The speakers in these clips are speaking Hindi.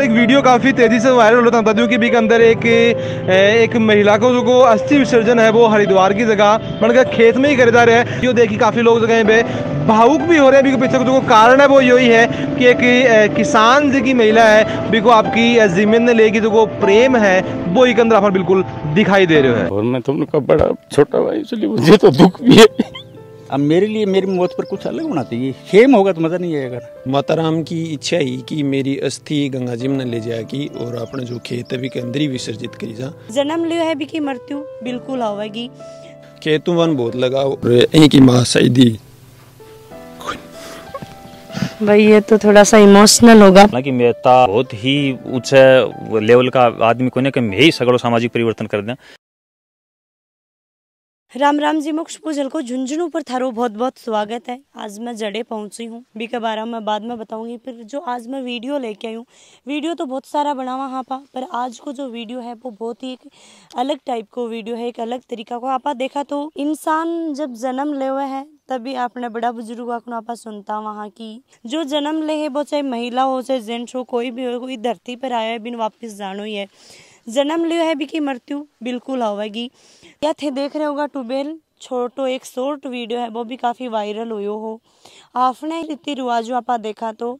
आजकल एक वीडियो काफ़ी तेज़ी से वायरल हो रहा था बता दूँ कि भी के अंदर एक एक महिला को जो को अस्थि विसर्जन है वो हरिद्वार की जगह मतलब खेत में ही खरीदा रहे हैं जो देखिए काफ़ी लोग जगह पे भावुक भी हो रहे हैं अभी पीछे जो कारण है वो यही है कि एक किसान जी की महिला है बिको आपकी ज़मीन ने लेगी जो प्रेम है वो एक अंदर आप बिल्कुल दिखाई दे रहे हैं और मैं तुमने कहा बड़ा छोटा भाई इसलिए मुझे तो दुख भी है अब मेरे लिए मेरी मौत पर कुछ अलग होना चाहिए खेम होगा तो मज़ा नहीं आएगा माता राम की इच्छा ही कि मेरी अस्थि गंगा जी में ले जाया की और अपने जो खेत है के अंदर ही विसर्जित करी जा जन्म लियो है भी की मृत्यु बिल्कुल आवेगी खेतों वन बहुत लगाओ की माँ सही दी भाई ये तो थोड़ा सा इमोशनल होगा हालांकि मेहता बहुत ही ऊंचे लेवल का आदमी कोने के मैं ही सगड़ो सामाजिक परिवर्तन कर दें राम राम जी मोक्ष पूजल को झुंझुनू पर थारो बहुत बहुत स्वागत है आज मैं जड़े पहुंची हूँ बी के बारे में बाद में बताऊंगी फिर जो आज मैं वीडियो लेके आई हूँ वीडियो तो बहुत सारा बना हुआ वहाँ पर पर आज को जो वीडियो है वो बहुत ही एक अलग टाइप को वीडियो है एक अलग तरीका को आपा देखा तो इंसान जब जन्म ले हुआ है तभी आपने बड़ा बुजुर्ग को आप सुनता वहाँ की जो जन्म ले है वो चाहे महिला हो चाहे जेंट्स हो कोई भी हो कोई धरती पर आया है बिन वापिस जानो ही है जन्म लियो है भी कि मृत्यु बिल्कुल आवेगी या थे देख रहे होगा टूबेल छोटो एक शॉर्ट वीडियो है वो भी काफ़ी वायरल हुए हो आपने रीति रिवाज आप देखा तो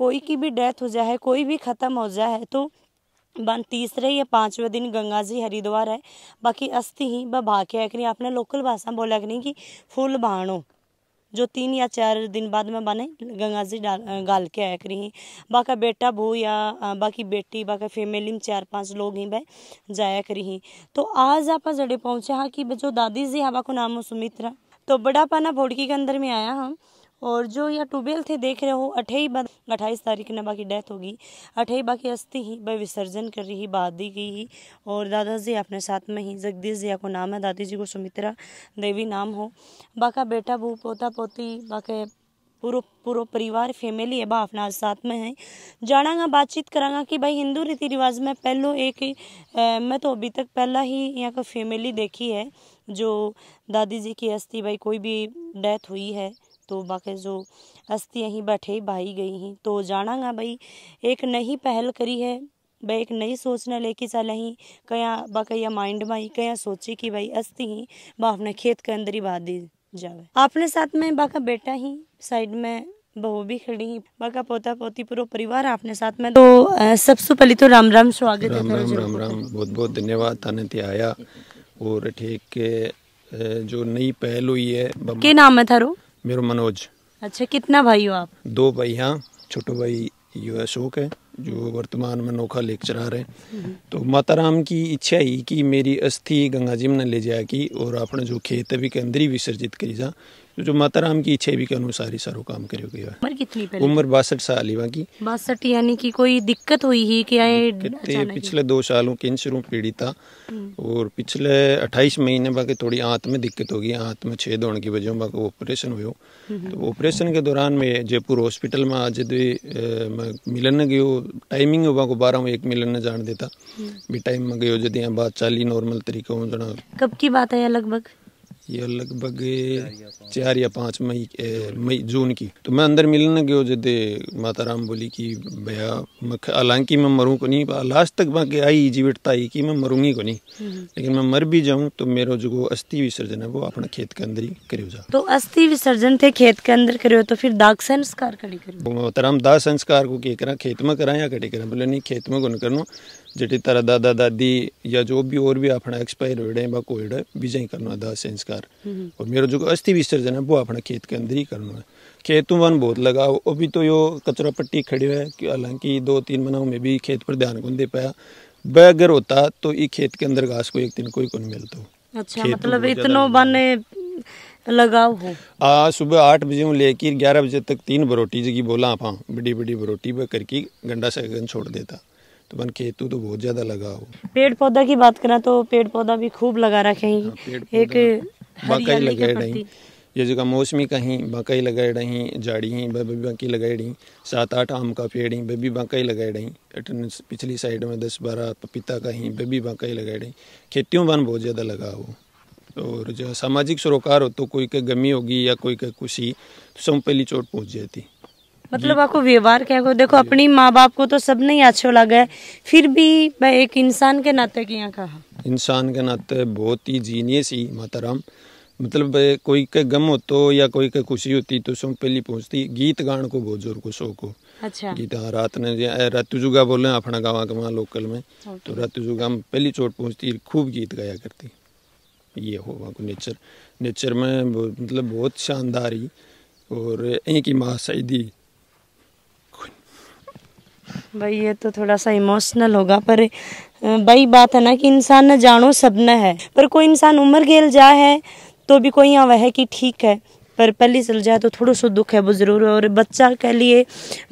कोई की भी डेथ हो जाए कोई भी ख़त्म हो जाए तो बन तीसरे या पाँचवें दिन गंगा जी हरिद्वार है बाकी अस्थि ही कि नहीं आपने लोकल भाषा बोला नहीं कि फूल बहाणो जो तीन या चार दिन बाद में बाने गंगा जी डाल गाल के आया करी बाका बेटा भू या बाकी बेटी बाका फैमिली में चार पांच लोग हैं भाई जाया करी हैं तो आज आप जड़े पहुंचे हाँ कि जो दादी जी हाँ बाको नाम हो सुमित्रा तो बड़ा पाना भोड़की के अंदर में आया हम हाँ। और जो यहाँ ट्यूबवेल थे देख रहे हो अठाई बाद अट्ठाईस तारीख ने बाकी डेथ होगी अठाई बाकी अस्थि ही भाई विसर्जन कर रही दी की ही और दादाजी अपने साथ में ही जगदीश जिया को नाम है दादी जी को सुमित्रा देवी नाम हो बाका बेटा बहू पोता पोती बाके पूरो पूरो परिवार फैमिली है बा अपना साथ में है जानागा बातचीत करांगा कि भाई हिंदू रीति रिवाज में पहलो एक ए, मैं तो अभी तक पहला ही यहाँ का फैमिली देखी है जो दादी जी की अस्थि भाई कोई भी डेथ हुई है तो बाकी जो अस्थि यहीं बैठे ही बाही गई हैं तो जाना गा भाई एक नई पहल करी है भाई एक नई सोचना लेके चल ही कया बाकया माइंड में ही कया सोचे कि भाई अस्थि ही बा अपने खेत के अंदर ही बहा दी जावे अपने साथ में बाका बेटा ही साइड में बहू भी खड़ी है बाका पोता पोती पूरा परिवार अपने साथ में तो सबसे पहले तो राम राम स्वागत राम राम राम राम बहुत बहुत धन्यवाद ताने ते आया और ठीक के जो नई पहल हुई है के नाम है थारू मेरो मनोज अच्छा कितना भाई हो आप दो भाई हाँ छोटो भाई यू अशोक है जो वर्तमान में लेक चला है तो माता राम की इच्छा ही कि मेरी अस्थि गंगा जी में ले जाया की और अपने जो खेत है भी केंद्रीय विसर्जित करी जा तो जो माता राम की इच्छा भी के अनुसार ही सारो काम करे गए उम्र कितनी पहले उम्र बासठ साल ही की बासठ यानी कि कोई दिक्कत हुई ही कि आए पिछले दो सालों कैंसरों था हम्म। और पिछले अट्ठाईस महीने बाकी थोड़ी आंत में दिक्कत होगी आंत में छेद होने की वजह बाकी ऑपरेशन हुए हम्म। तो ऑपरेशन के दौरान में जयपुर हॉस्पिटल में आज मिलन गयो टाइमिंग बाको बारह एक मिलन ने जान देता हम्म। भी टाइम में गयो जब यहाँ बात चाली नॉर्मल तरीका हो जाना कब की बात है लगभग ये लगभग चार या पांच मई मई जून की तो मैं अंदर मिलने गयो जदे माता राम बोली की भया हालांकि मैं मरूँ को नहीं लास्ट तक बाकी आई जीवितता आई कि मैं मरूंगी को नहीं हम्म। लेकिन मैं मर भी जाऊँ तो मेरा जो अस्थि विसर्जन है वो अपने खेत के अंदर ही करो जा तो अस्थि विसर्जन थे खेत के अंदर करो तो फिर दाग संस्कार माता राम दाह संस्कार को के करा खेत में करा या कड़ी करा बोले नहीं खेत में को करना जेटी तारा दादा दादी या जो भी और भी अपना एक्सपायर हुए हैं बाको करना दाह संस्कार हम्म। और मेरा जो अस्थि विसर्जन है वो अपना खेत के अंदर ही करना है खेत वन बहुत लगा अभी तो यो कचरा पट्टी खड़ी है हालांकि दो तीन महीनों में भी खेत पर ध्यान कौन दे पाया वह अगर होता तो ये खेत के अंदर घास को एक दिन कोई कौन मिलता अच्छा मतलब इतनो बने लगाव हो आ सुबह आठ बजे लेकर ग्यारह बजे तक तीन बरोटी जगी बोला आप बड़ी बड़ी बरोटी करके गंडा से छोड़ देता तो बन केतु तो बहुत ज्यादा लगा हो पेड़ पौधा की बात करें तो पेड़ पौधा भी खूब लगा रखे हैं हाँ, एक बाकी लगाए रही ये जगह मौसमी कहीं मकई लगाए रही जाड़ी ही बबी बाकी लगाए रही सात आठ आम का पेड़ ही बबी बाकई लगाए रही पिछली साइड में दस बारह पपीता का ही बबी बाकई लगाए रही खेतियों बन बहुत ज़्यादा लगा हो और जो सामाजिक सरोकार हो तो कोई के गमी होगी या कोई के खुशी तो सब पहली चोट पहुँच जाती मतलब आपको व्यवहार क्या को देखो अपनी माँ बाप को तो सब नहीं अच्छो लगा है फिर भी मैं एक इंसान के नाते की यहाँ कहा इंसान के नाते बहुत ही जीनियस ही माताराम मतलब कोई के गम हो तो या कोई के खुशी होती तो सब पहली पहुंचती गीत गान को बहुत जोर को शौक हो अच्छा गीत हाँ, रात ने रातु जुगा बोले अपना गाँव के वहाँ लोकल में तो रातु जुगा में पहली चोट पहुंचती खूब गीत गाया करती ये हो वहाँ को नेचर नेचर में मतलब बहुत शानदार ही और एक ही माँ सही भाई ये तो थोड़ा सा इमोशनल होगा पर भाई बात है ना कि इंसान न जानो सब न है पर कोई इंसान उम्र गेल जा है तो भी कोई यहाँ वह है कि ठीक है पर पहली चल जाए तो थोड़ा सो दुख है वो ज़रूर और बच्चा के लिए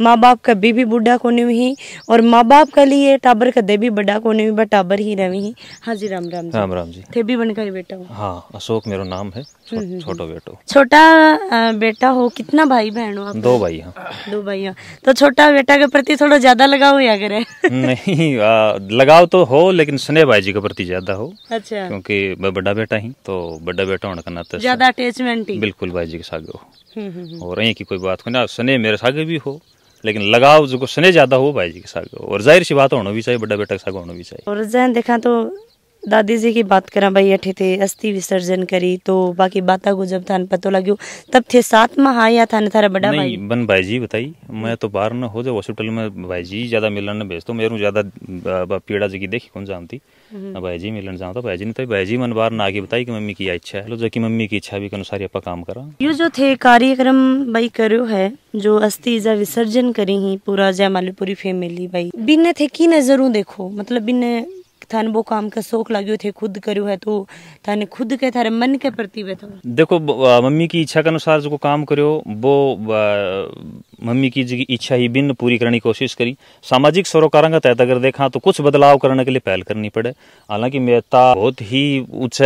माँ बाप कभी भी बुढ़ा कोने में ही और माँ बाप के लिए टाबर कदे भी बड़ा कोने में बट टाबर ही रहे ही हाँ जी राम राम जी राम राम जी थे भी बनकर बेटा हो हाँ अशोक मेरा नाम है हम्म, हम्म, छोटा हम्म। बेटो छोटा बेटा हो कितना भाई बहन हो आप दो भाई हाँ दो भाई हाँ तो छोटा बेटा के प्रति थोड़ा ज्यादा लगाव या करे नहीं लगाव तो हो लेकिन स्ने भाई जी के प्रति ज्यादा हो अच्छा क्योंकि मैं बड़ा बेटा ही तो बड़ा बेटा होने का नाता ज्यादा अटैचमेंट बिल्कुल भाई जी के सागे हो हम्म, हम्म, हम्म। और यहीं की कोई बात को ना सने मेरे सागे भी हो लेकिन लगाव जो सने ज्यादा हो भाई जी के सागे हो और जाहिर सी बात होना भी चाहिए बड़ा बेटा के सागे होना भी चाहिए और जहन देखा तो दादी जी की बात करा भाई अठे थे अस्थि विसर्जन करी तो बाकी बात को जब થાન પતો લાગ્યો तब थे साथ में हां या थाने थारा बड़ा नहीं, भाई बन भाई जी बताई मैं तो बाहर ना हो जाओ हॉस्पिटल में भाई जी ज्यादा मिलन ने भेज तो मेरे ज्यादा पीड़ा जी की देखी कौन जानती हम्म। भाई जी मिलन जाऊं तो भाई जी ने तो भाई जी मन बार ना आगे बताई की मम्मी की इच्छा है लो जो की मम्मी की इच्छा भी के अनुसार आप काम करा ये जो थे कार्यक्रम भाई करो है जो अस्थि जा विसर्जन करी ही पूरा जय माली पूरी फैमिली भाई बिन्ने थे की नजरों देखो मतलब बिन्ने थाने वो काम का शौक लगे थे खुद करो है तो थाने खुद के थारे मन के प्रति बैठो देखो मम्मी की इच्छा के अनुसार जो काम करो वो मम्मी की जी की इच्छा ही बिन्न पूरी करने की कोशिश करी सामाजिक सरोकारों का तहत अगर देखा तो कुछ बदलाव करने के लिए पहल करनी पड़े हालांकि मेहता बहुत ही उच्च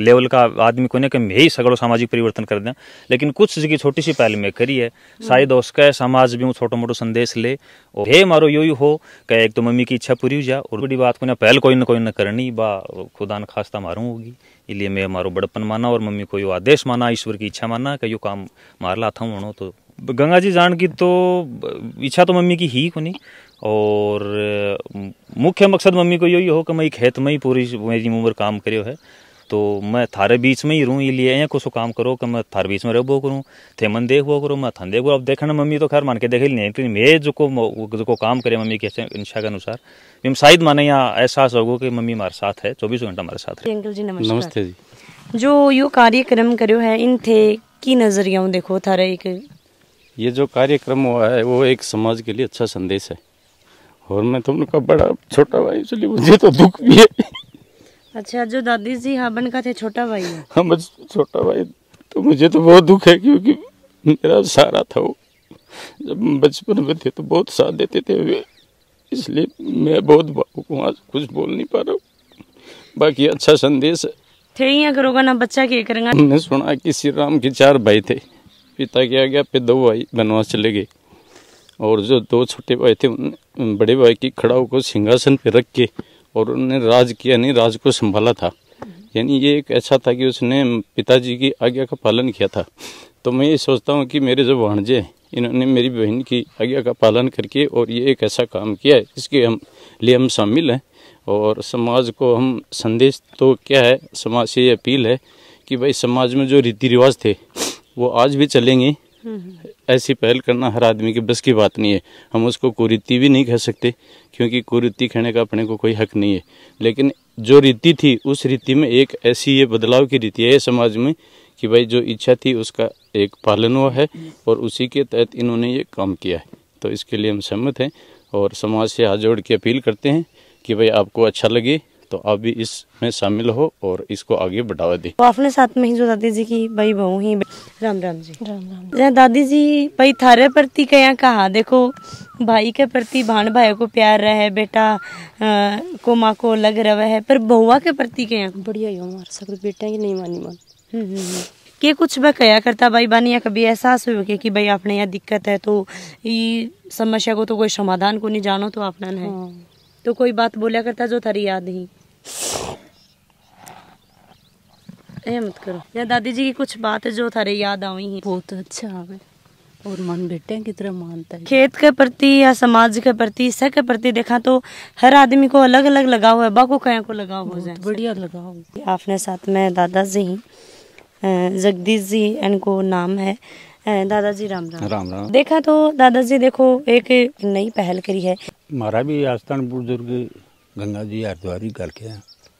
लेवल का आदमी को नहीं कि मैं ही सगड़ो सामाजिक परिवर्तन कर दें लेकिन कुछ जी की छोटी सी पहल मैं करी है हम्म। शायद उसका समाज भी छोटो मोटो संदेश ले और हे मारो यो ही हो कह एक तो मम्मी की इच्छा पूरी हो जाए और बड़ी बात को ना पहल कोई ना कोई ना करनी बा खुदा न खास्ता मारूँ होगी इसलिए मैं मारो बड़पन माना और मम्मी को यो आदेश माना ईश्वर की इच्छा माना कि यो काम मार लाता हूँ तो गंगा जी जान की तो इच्छा तो मम्मी की ही कोनी और मुख्य मकसद मम्मी को यही हो कि मैं खेत में ही पूरी मेरी उम्र काम करियो है तो मैं थारे बीच में ही रहूँ इसलिए यहाँ कुछ काम करो कि मैं थारे बीच में रह वो करूँ थे मन देख वो करो मैं थन देख अब देखना मम्मी तो खैर मान के देखे नहीं लेकिन मैं जो को जो को काम करे मम्मी के इच्छा के अनुसार मैं शायद माने यहाँ एहसास होगा कि मम्मी हमारे साथ है चौबीसों घंटा हमारे साथ है अंकल जी नमस्कार। नमस्ते जी जो यो कार्यक्रम करो है इन थे की नजरिया देखो थारा एक ये जो कार्यक्रम हुआ है वो एक समाज के लिए अच्छा संदेश है और मैं तुमने का बड़ा छोटा भाई इसलिए मुझे तो दुख भी है अच्छा जो दादी जी हाबन का थे छोटा भाई हाँ बस छोटा भाई तो मुझे तो बहुत दुख है क्योंकि मेरा सारा था वो जब बचपन में थे तो बहुत साथ देते थे वे इसलिए मैं बहुत भावुक हूँ आज कुछ बोल नहीं पा रहा हूँ बाकी अच्छा संदेश है थे यहाँ करोगा ना बच्चा क्या करेंगे हमने सुना कि श्री राम के चार भाई थे पिता की आज्ञा पे दो भाई बनवास चले गए और जो दो छोटे भाई थे उन बड़े भाई की खड़ाऊ को सिंहासन पर रख के और उन्होंने राज किया नहीं राज को संभाला था यानी ये एक ऐसा था कि उसने पिताजी की आज्ञा का पालन किया था तो मैं ये सोचता हूँ कि मेरे जो भाणजे हैं इन्होंने मेरी बहन की आज्ञा का पालन करके और ये एक ऐसा काम किया है इसके हम लिए हम शामिल हैं और समाज को हम संदेश तो क्या है समाज से ये अपील है कि भाई समाज में जो रीति रिवाज थे वो आज भी चलेंगी ऐसी पहल करना हर आदमी की बस की बात नहीं है हम उसको कुरीति भी नहीं कह सकते क्योंकि कुरीति कहने का अपने को कोई हक नहीं है लेकिन जो रीति थी उस रीति में एक ऐसी ये बदलाव की रीति है समाज में कि भाई जो इच्छा थी उसका एक पालन हुआ है और उसी के तहत इन्होंने ये काम किया है तो इसके लिए हम सहमत हैं और समाज से हाथ जोड़ के अपील करते हैं कि भाई आपको अच्छा लगे तो आप भी इसमें शामिल हो और इसको आगे बढ़ावा दे तो आपने साथ में ही जो दादी जी की भाई बहू ही राम राम जी राम राम दादी जी भाई थारे प्रति क्या कहा देखो भाई के प्रति भाण भाई को प्यार रहे बेटा आ, को माँ को अलग रहा है पर बहुआ के प्रति क्या बढ़िया ही हमारे सब तो बेटा की नहीं मानी मान हम्म, हम्म, हम्म। के कुछ मैं कया करता भाई बानी या कभी एहसास हो कि भाई आपने यहाँ दिक्कत है तो ये समस्या को तो कोई समाधान को नहीं जानो तो आपने है हाँ। तो कोई बात बोलिया करता जो थारी याद ही ए मत करो या दादी जी की कुछ बात है जो थारे याद आई है बहुत अच्छा है और मन बेटे की तरह मानता है खेत के प्रति या समाज के प्रति सब के प्रति देखा तो हर आदमी को अलग अलग लगाव है बाको कहीं को लगाव हो जाए बढ़िया लगाव आपने साथ में दादाजी ही जगदीश जी इनको नाम है दादाजी राम राम राम राम देखा तो दादाजी देखो एक नई पहल करी है हमारा भी आस्थान बुजुर्ग गंगा जी हरिद्वारी करके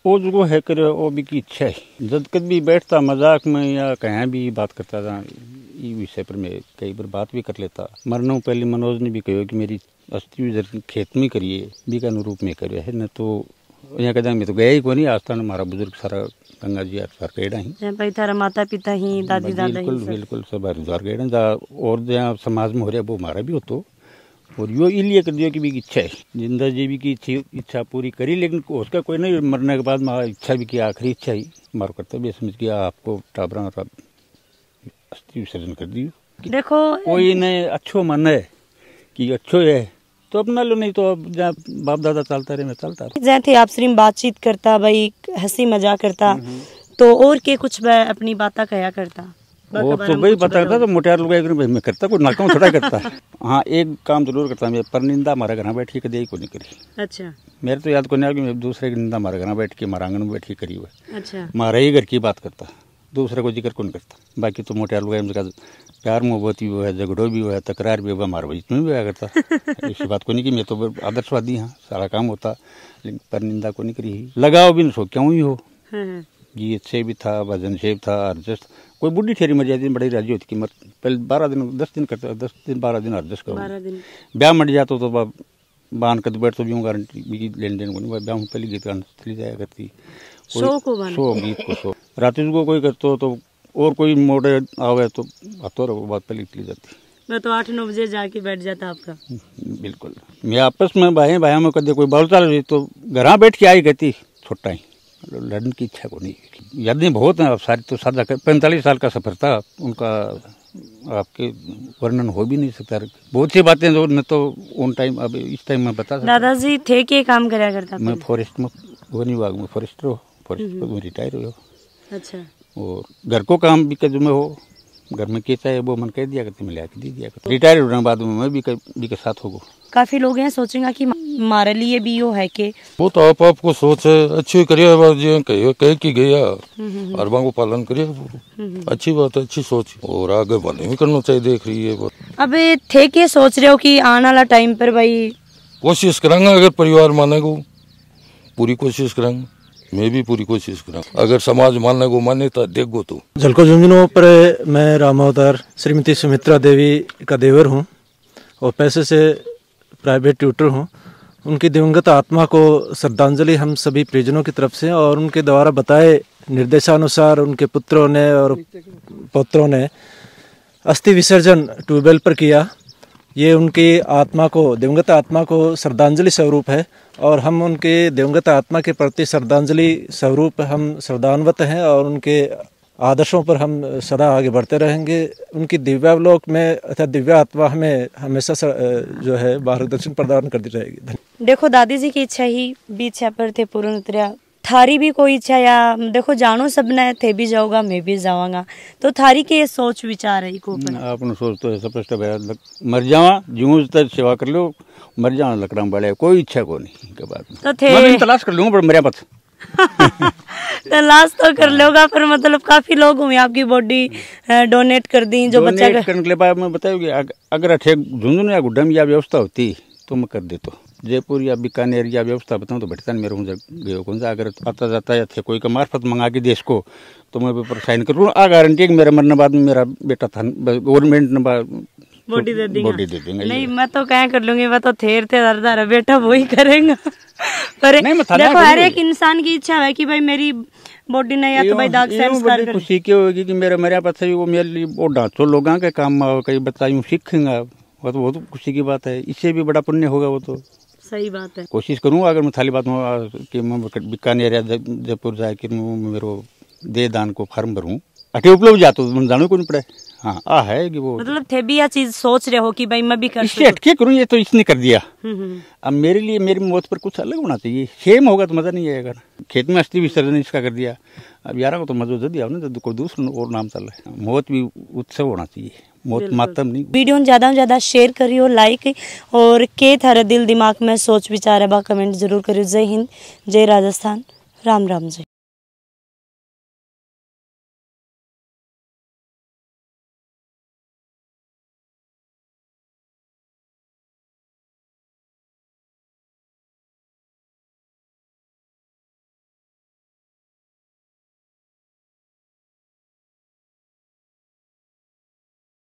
वो जो है कर वो भी की इच्छा है जब कद भी बैठता मजाक में या कहें भी बात करता था ये विषय पर मैं कई बार बात भी कर लेता मरना पहले मनोज ने भी कहो कि मेरी अस्थि उधर खेत में करिए भी का अनुरूप में करे है न तो यहाँ कदा मैं तो गया ही को नहीं तक हमारा बुजुर्ग सारा गंगा जी हरिद्वार गए हैं थारा माता पिता ही दादी दादा बिल्कुल बिल्कुल सब हरिद्वार गए और जहाँ समाज में हो रहा है वो हमारा भी हो तो और यो इसलिए कर दिया कि मेरी इच्छा है जिंदा जीवी की इच्छा पूरी करी लेकिन उसका कोई नहीं मरने के बाद मारा इच्छा भी की आखिरी इच्छा ही मारो कर्तव्य समझ गया आपको टाबरा का अस्थि विसर्जन कर दियो देखो कोई ने अच्छो मन है कि अच्छो है तो अपना लो नहीं तो अब जहाँ बाप दादा चलता रहे मैं चलता जहाँ थे सिर्फ बातचीत करता भाई हंसी मजाक करता हम्म, हम्म। तो और के कुछ मैं अपनी बात कह करता वो तो भाई बताता तो मोटियार लोग एक में करता कोई नाटक थोड़ा करता हाँ एक काम जरूर करता मैं पर निंदा मारा घर बैठी के दे को नहीं करी अच्छा मेरे तो याद को नहीं आ मैं दूसरे की निंदा मारा घर बैठ के मारा आंगन में बैठ के करी हुआ अच्छा मारा ही घर की बात करता दूसरे को जिक्र कौन करता बाकी तो मोटे लोग प्यार मोहब्बत भी हुआ है झगड़ो भी हुआ है तकरार भी हुआ मार बीच भी हुआ करता ऐसी बात को नहीं की मैं तो आदर्शवादी हाँ सारा काम होता लेकिन पर निंदा को नहीं करी लगाओ भी नहीं सो क्यों ही हो हाँ, हाँ। जी से भी था भजन सेब था हरजस कोई बुढ़ी ठेरी मर जाती बड़ी राजी होती कि मत पहले बारह दिन दस दिन करता दस दिन बारह दिन हरजस करो ब्याह मट जाता तो बाप बांध तो बैठ तो भी हूँ गारंटी बीजी लेन देन को नहीं ब्याह में पहले गीत गाने चली जाया करती सो गीत को सो रात को कोई करते तो और कोई मोटे आवे तो हाथों रखो बात पहले चली जाती मैं तो आठ नौ बजे जाके बैठ जाता आपका बिल्कुल मैं आपस में भाई भाई में कदे कोई बाल चाल तो घर बैठ के आई कहती छोटा ही लड़ने की इच्छा को नहीं यादें बहुत हैं आप सारी तो साझा कर पैंतालीस साल का सफ़र था उनका आपके वर्णन हो भी नहीं सकता बहुत सी बातें जो न तो उन टाइम अब इस टाइम में बता दादाजी थे के काम करा करता मैं फॉरेस्ट में वन विभाग में फॉरेस्टर हो फॉरेस्ट में हम्म। रिटायर हुए अच्छा और घर को काम भी कद में हो घर में कैसा है वो मन कह दिया करते मैं लिया के दे दिया करते रिटायर होने बाद में मैं भी के साथ होगा काफ़ी लोग हैं सोचेंगे कि मारे लिए भी यो है के वो तो आप आपको सोच है अच्छी करिए कह की गया अरबा को पालन करिए अच्छी बात है अच्छी सोच और आगे भले भी करना चाहिए देख रही है अब थे के सोच रहे हो कि आने वाला टाइम पर भाई कोशिश करेंगे अगर परिवार माने को पूरी कोशिश करेंगे मैं भी पूरी कोशिश करा अगर समाज मानने को मान्यता तो देखो तो झलको झुंझुनू पर मैं रामावतार श्रीमती सुमित्रा देवी का देवर हूँ और पैसे से प्राइवेट ट्यूटर हूँ उनकी दिवंगत आत्मा को श्रद्धांजलि हम सभी परिजनों की तरफ से और उनके द्वारा बताए निर्देशानुसार उनके पुत्रों ने और पौत्रों ने अस्थि विसर्जन ट्यूबवेल पर किया ये उनकी आत्मा को दिवंगत आत्मा को श्रद्धांजलि स्वरूप है और हम उनके दिवंगत आत्मा के प्रति श्रद्धांजलि स्वरूप हम श्रद्धान्वत हैं और उनके आदर्शों पर हम सदा आगे बढ़ते रहेंगे उनकी दिव्यावलोक में अर्थात दिव्या आत्मा हमें हमेशा जो है मार्गदर्शन प्रदान करती रहेगी देखो दादी जी की इच्छा ही भी इच्छा पर थे पूर्ण उतरिया थारी भी कोई इच्छा या देखो जानो सबने थे भी जाओगा मैं भी जावांगा तो थारी के ये सोच विचार है को आपने सोच तो स्पष्ट है मर जावा जूं तक सेवा कर लो मर जाना लकड़ा बड़े कोई इच्छा को नहीं के बाद तो थे तलाश कर लूंगा पर मेरे पास तो लास्ट तो कर हाँ। लोगा फिर मतलब काफी लोग हुए आपकी बॉडी डोनेट कर दी जो बच्चा कर... करने के लिए बाद में बताओगे अगर अठे झुंझुनू या गुड्डा में यह व्यवस्था होती तो मैं कर देता जयपुर या बीकानेर या व्यवस्था बताऊँ तो भटकान मेरे हूँ गए कौन सा अगर आता जाता या थे कोई का मार्फत मंगा के देश को तो मैं पेपर साइन करूँ आ गारंटी है कि मेरा मरने बाद में मेरा बेटा था गवर्नमेंट ने बॉडी दे देंगे बॉडी दे देंगे नहीं मैं तो क्या कर लूंगी मैं तो थेर थे दर दर बेटा वो ही करेंगे पर देखो हर एक इंसान की इच्छा है कि भाई मेरी बॉडी नहीं या तो भाई दाग संस्कार कर खुशी की होगी कि मेरे मेरे पास वो मेरे लिए वो ढांचो तो लोग के काम में कई बताई हूं सीखेंगे वो तो बहुत तो खुशी की बात है इससे भी बड़ा पुण्य होगा वो तो सही बात है कोशिश करूंगा अगर मैं थाली बात में कि मैं बीकानेर या जयपुर जाए जाकर मेरे दे दान को फार्म भरूं अटे उपलब्ध जातो मन जानो को पड़े हाँ आ है कि वो मतलब थे भी या चीज सोच रहे हो कि भाई मैं भी कर इससे अटके करूँ ये तो इसने कर दिया हम्म, हम्म, हम्म। अब मेरे लिए मेरी मौत पर कुछ अलग होना चाहिए सेम होगा तो मज़ा नहीं आएगा खेत में अस्थि विसर्जन इसका कर दिया अब यारा को तो मजा दे दिया तो कोई दूसरा और नाम चल रहा है मौत भी उत्सव होना चाहिए मौत मातम नहीं वीडियो ज़्यादा से ज़्यादा शेयर करियो लाइक और के थारे दिल दिमाग में सोच विचार है बा कमेंट जरूर करियो जय हिंद जय राजस्थान राम राम जय